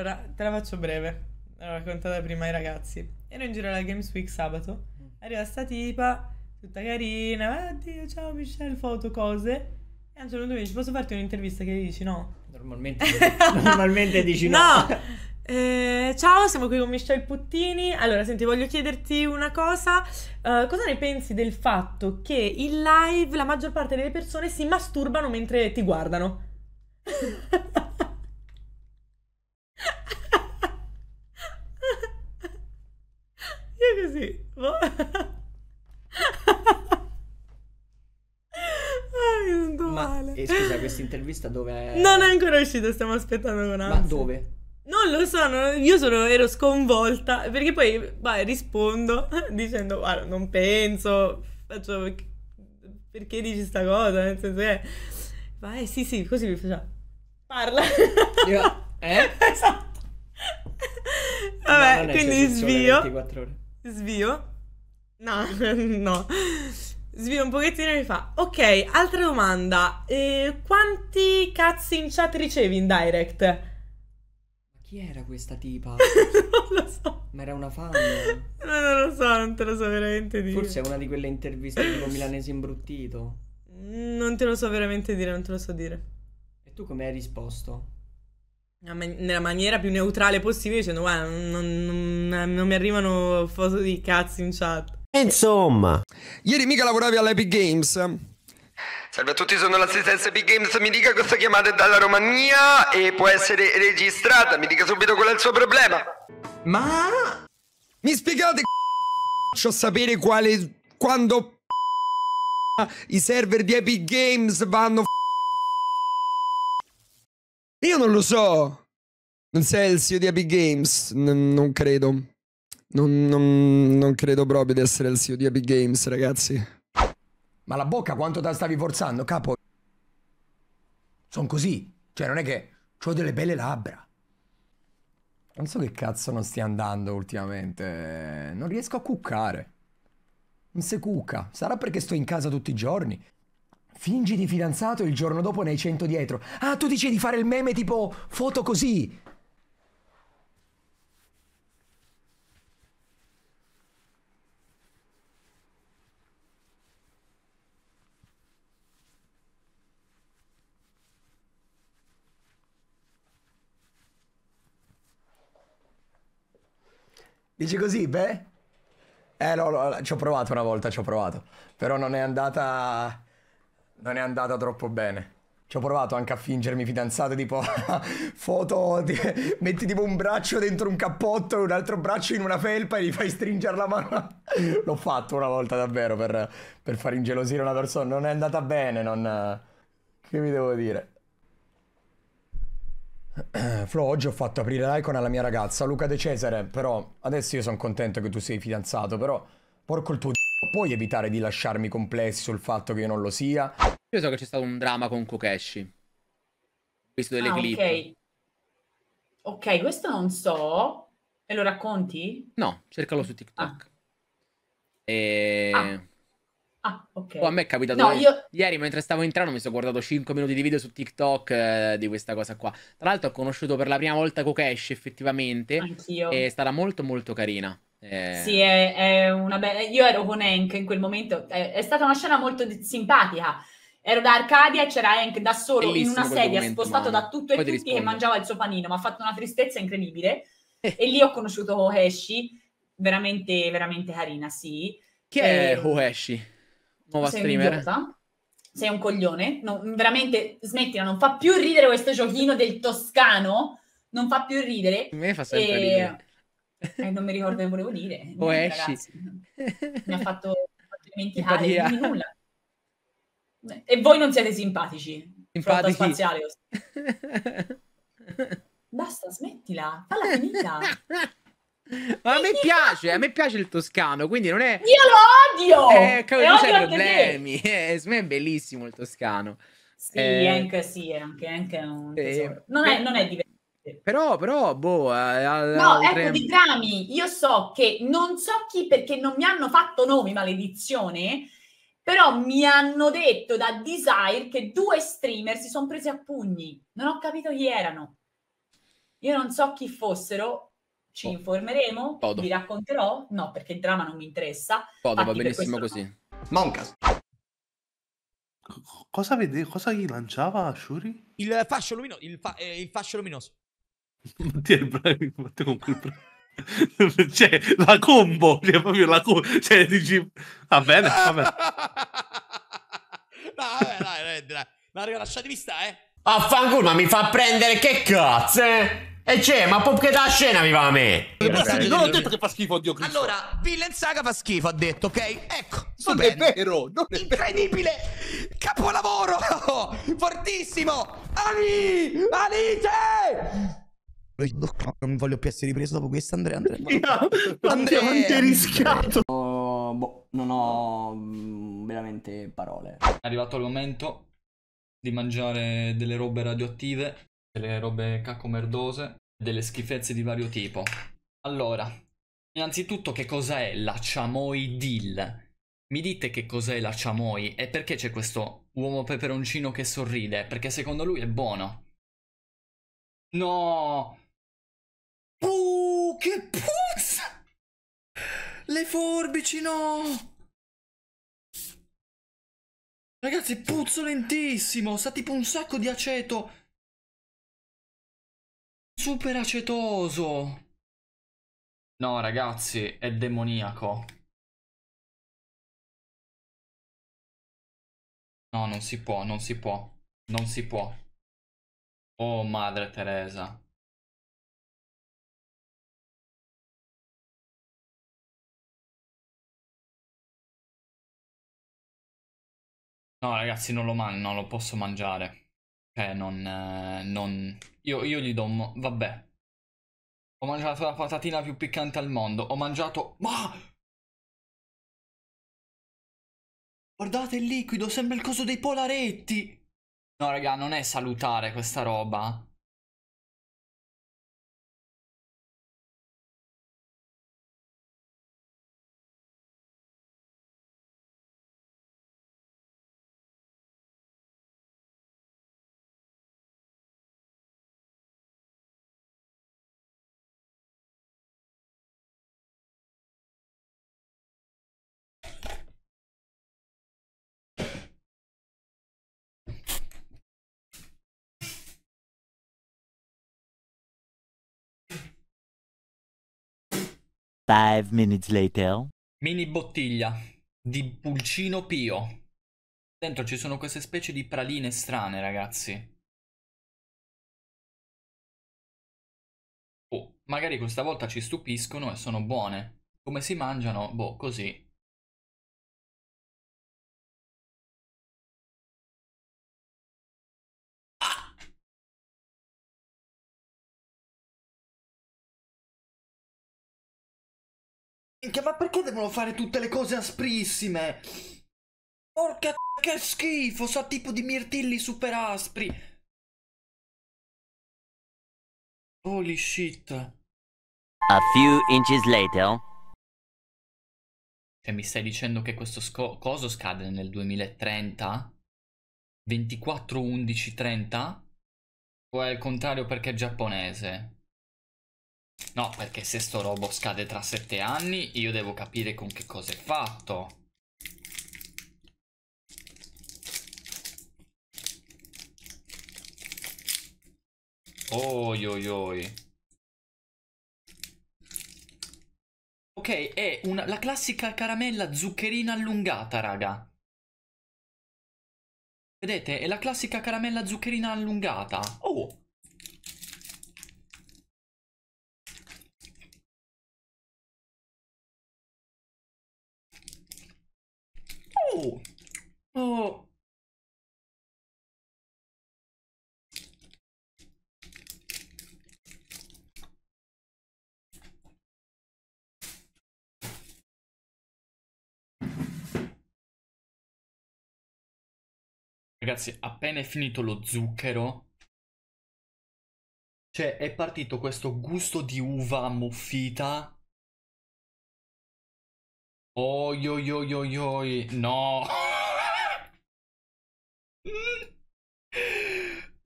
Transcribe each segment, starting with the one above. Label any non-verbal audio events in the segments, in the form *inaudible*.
Allora, te la faccio breve. L'ho raccontata prima ai ragazzi. Ero in giro alla Games Week sabato. Mm. Arriva sta tipa, tutta carina. Addio, eh, ciao Michelle, foto, cose. E a un certo punto mi dice, posso farti un'intervista? Che dici no? Normalmente, *laughs* normalmente dici no. no. Eh, ciao, siamo qui con Michelle Puttini. Allora, senti, voglio chiederti una cosa. Uh, cosa ne pensi del fatto che in live la maggior parte delle persone si masturbano mentre ti guardano? *laughs* Ma, e eh, scusa, questa intervista dove è? Non è ancora uscita, stiamo aspettando con ansia. Ma dove? Non lo so, non, io sono, ero sconvolta, perché poi vai, rispondo *laughs* dicendo, guarda, non penso, faccio, perché dici sta cosa? Nel senso che, vai, sì, sì, così mi faceva, parla. Io, *laughs* eh? esatto. Vabbè, no, quindi svio. Svio. No, *laughs* no. Svio un pochettino e mi fa, ok, altra domanda. Eh, quanti cazzi in chat ricevi in direct? Ma chi era questa tipa? *laughs* non lo so. Ma era una fan? non lo so, non te lo so veramente dire. Forse è una di quelle interviste tipo milanese imbruttito. Non te lo so veramente dire, non te lo so dire. E tu come hai risposto? nella maniera più neutrale possibile dicendo guarda non, non, non, mi arrivano foto di cazzi in chat eh, insomma, ieri mica lavoravi all'Epic Games. Salve a tutti, sono l'assistenza Epic Games. Mi dica questa chiamata è dalla Romania e può essere registrata. Mi dica subito qual è il suo problema. Ma mi spiegate c***o sapere quale quando i server di Epic Games vanno Io non lo so. Non sei il CEO di Epic Games, N non credo. Non, non, non credo proprio di essere il CEO di Epic Games, ragazzi. Ma la bocca quanto te la stavi forzando, capo? Sono così. Cioè, non è che ho delle belle labbra. Non so che cazzo non stia andando ultimamente. Non riesco a cuccare. Non si cucca. Sarà perché sto in casa tutti i giorni. Fingi di fidanzato e il giorno dopo ne hai 100 dietro. Ah, tu dici di fare il meme tipo foto così. Dici così, beh? Eh no, no ci ho provato una volta, ci ho provato. Però non è andata... Non è andata troppo bene. Ci ho provato anche a fingermi fidanzato, tipo *laughs* foto, ti, metti tipo un braccio dentro un cappotto e un altro braccio in una felpa e gli fai stringere la mano. *laughs* L'ho fatto una volta davvero per, per far ingelosire una persona. Non è andata bene, non... Che vi devo dire? *clears throat* Flo, oggi ho fatto aprire l'icon alla mia ragazza, Luca De Cesare, però adesso io sono contento che tu sei fidanzato, però porco il tuo d***o, puoi evitare di lasciarmi complesso sul fatto che io non lo sia? Io so che c'è stato un dramma con Kokeshi, ho visto delle ah, clip. ok. Ok, questo non so, e lo racconti? No, cercalo su TikTok. Ah. ah. E... Ah. Ah, ok. Oh, a me è capitato no, io... ieri mentre stavo entrando mi sono guardato 5 minuti di video su TikTok eh, di questa cosa qua. Tra l'altro ho conosciuto per la prima volta Kokesh effettivamente. Anch'io. È stata molto molto carina. Eh... Sì, è, è una bella... Io ero con Hank in quel momento. È, è stata una scena molto simpatica. Ero da Arcadia e c'era Hank da solo Bellissimo in una sedia, spostato mano. da tutto e Poi tutti e mangiava il suo panino. Ma ha fatto una tristezza incredibile. Eh. e lì ho conosciuto Kokesh, veramente, veramente carina, sì. Chi è e... Ehm, Kokesh? Nuova sei streamer. Sei un coglione. No, veramente, smettila, non fa più ridere questo giochino del toscano. Non fa più ridere. A me fa sempre e... ridere. Eh, non mi ricordo che volevo dire. *laughs* O Niente, esci. Ragazzi, *laughs* mi ha fatto dimenticare di nulla. E voi non siete simpatici. Simpatici. Spaziale. *laughs* Basta, smettila. Falla finita. Ma a me piace, a me piace il toscano, quindi non è... Io lo odio! Eh, cavolo, tu hai problemi, *laughs* eh, è bellissimo il toscano. Sì, eh, anche sì, anche, anche un eh, non, è, non è diverso. Però, però, boh, al, no, altre... ecco di Grammy. Io so che non so chi perché non mi hanno fatto nomi, maledizione. Però mi hanno detto da Desire che due streamer si sono presi a pugni. Non ho capito chi erano. Io non so chi fossero, ci oh. informeremo, Podo. vi racconterò, no perché il dramma non mi interessa. Podo, va benissimo così. No. Moncas. Cosa, vede- cosa gli lanciava Shuri? Il fascio luminoso. Il, fa- eh, il fascio luminoso. Mattia, *laughs* il bravi, Mattia con quel bravi. *laughs* cioè, la combo, cioè, proprio la combo. Cioè, dici, va bene, va bene. *laughs* no, vabbè, dai, dai, dai. Ma raga, stare, eh. Affanculo, ma mi fa prendere che cazzo, eh? E eh, c'è, ma Popke da scena viva a me! non ho detto che fa schifo, oddio Cristo. Allora, Villain Saga fa schifo, ha detto, ok? Ecco, non è vero, *laughs* non è Incredibile! Vero. Capolavoro! Fortissimo! Ani! Alice! Non voglio più essere ripreso dopo questo, Andrea. Andrea, *laughs* Andrea, quanto è rischiato! Oh, boh, non ho mm, veramente parole. È arrivato il momento di mangiare delle robe radioattive, delle robe cacco merdose delle schifezze di vario tipo. Allora, innanzitutto che cosa è la Chamoy Deal? Mi dite che cos'è la Chamoy e perché c'è questo uomo peperoncino che sorride? Perché secondo lui è buono. No! Puh, che puzza! Le forbici, no! Ragazzi, puzzo lentissimo! Sa tipo un sacco di aceto! Super acetoso! No, ragazzi, è demoniaco. No, non si può, non si può, non si può. Oh, madre Teresa. No, ragazzi, non lo, mangio, non lo posso mangiare. Cioè, non... Eh, non... Io, io, gli do un... Vabbè. Ho mangiato la patatina più piccante al mondo. Ho mangiato... Ma... Guardate il liquido, sembra il coso dei polaretti! No, raga, non è salutare questa roba. Five minutes later. Mini bottiglia di pulcino pio. Dentro ci sono queste specie di praline strane, ragazzi. Oh, magari questa volta ci stupiscono e sono buone. Come si mangiano? Boh, così. ma perché devono fare tutte le cose asprissime? Porca che schifo, sa tipo di mirtilli super aspri. Holy shit. A few inches later. Cioè mi stai dicendo che questo coso scade nel 2030? 24 11 30? O è al contrario perché è giapponese? No, perché se sto robot scade tra sette anni, io devo capire con che cosa è fatto. Oi oi oi. Ok, è una, la classica caramella zuccherina allungata, raga. Vedete, è la classica caramella zuccherina allungata. Oh, Oh! Oh! Ragazzi, appena è finito lo zucchero, cioè è partito questo gusto di uva ammuffita Oi, oi, oi, oi, oi. No.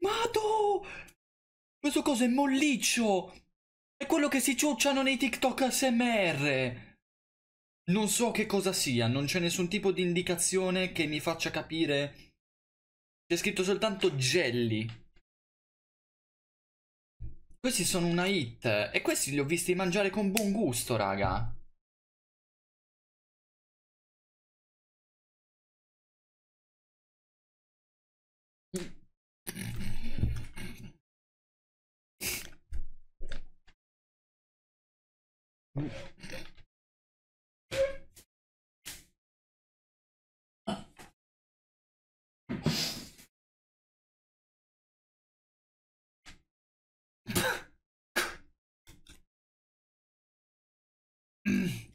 Mato! Questo coso è molliccio. È quello che si ciucciano nei TikTok SMR! Non so che cosa sia, non c'è nessun tipo di indicazione che mi faccia capire. C'è scritto soltanto jelly. Questi sono una hit e questi li ho visti mangiare con buon gusto, raga.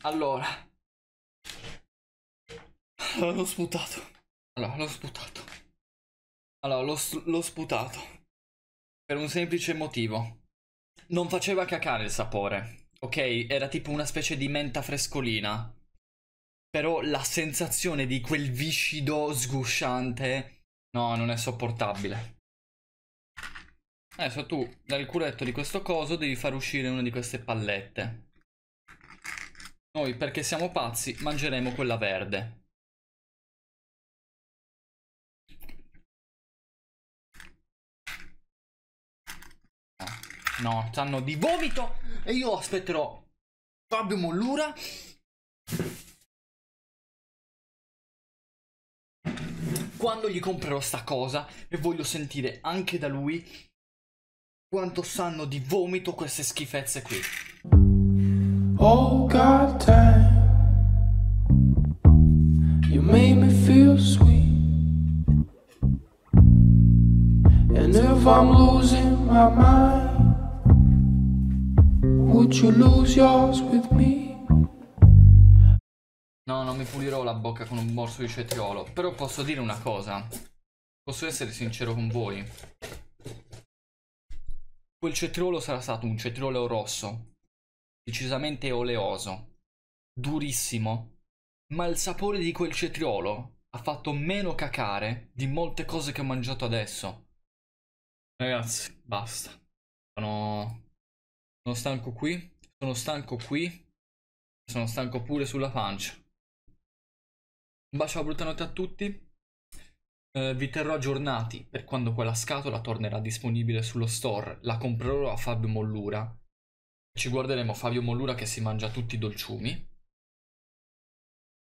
Allora L'ho sputato Allora l'ho sputato Allora l'ho sputato Per un semplice motivo Non faceva cacare il sapore Ok, era tipo una specie di menta frescolina. Però la sensazione di quel viscido sgusciante, no, non è sopportabile. Adesso tu dal culetto di questo coso devi far uscire una di queste pallette. Noi, perché siamo pazzi, mangeremo quella verde. No, stanno di vomito! E io aspetterò Fabio Mollura quando gli comprerò sta cosa e voglio sentire anche da lui quanto sanno di vomito queste schifezze qui. Oh God time you made me feel sweet. And if I'm losing my mind. Would you lose yours with me? No, non mi pulirò la bocca con un morso di cetriolo. Però posso dire una cosa. Posso essere sincero con voi. Quel cetriolo sarà stato un cetriolo rosso. Decisamente oleoso. Durissimo. Ma il sapore di quel cetriolo ha fatto meno cacare di molte cose che ho mangiato adesso. Ragazzi, basta. Sono stanco qui, sono stanco qui, sono stanco pure sulla pancia. Un bacio a brutta notte a tutti. Eh, vi terrò aggiornati per quando quella scatola tornerà disponibile sullo store. La comprerò a Fabio Mollura. Ci guarderemo Fabio Mollura che si mangia tutti i dolciumi.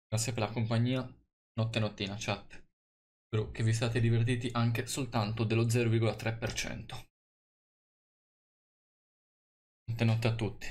Grazie per la compagnia. Notte nottina, chat. Spero che vi siate divertiti anche soltanto dello 0,3% notte a tutti.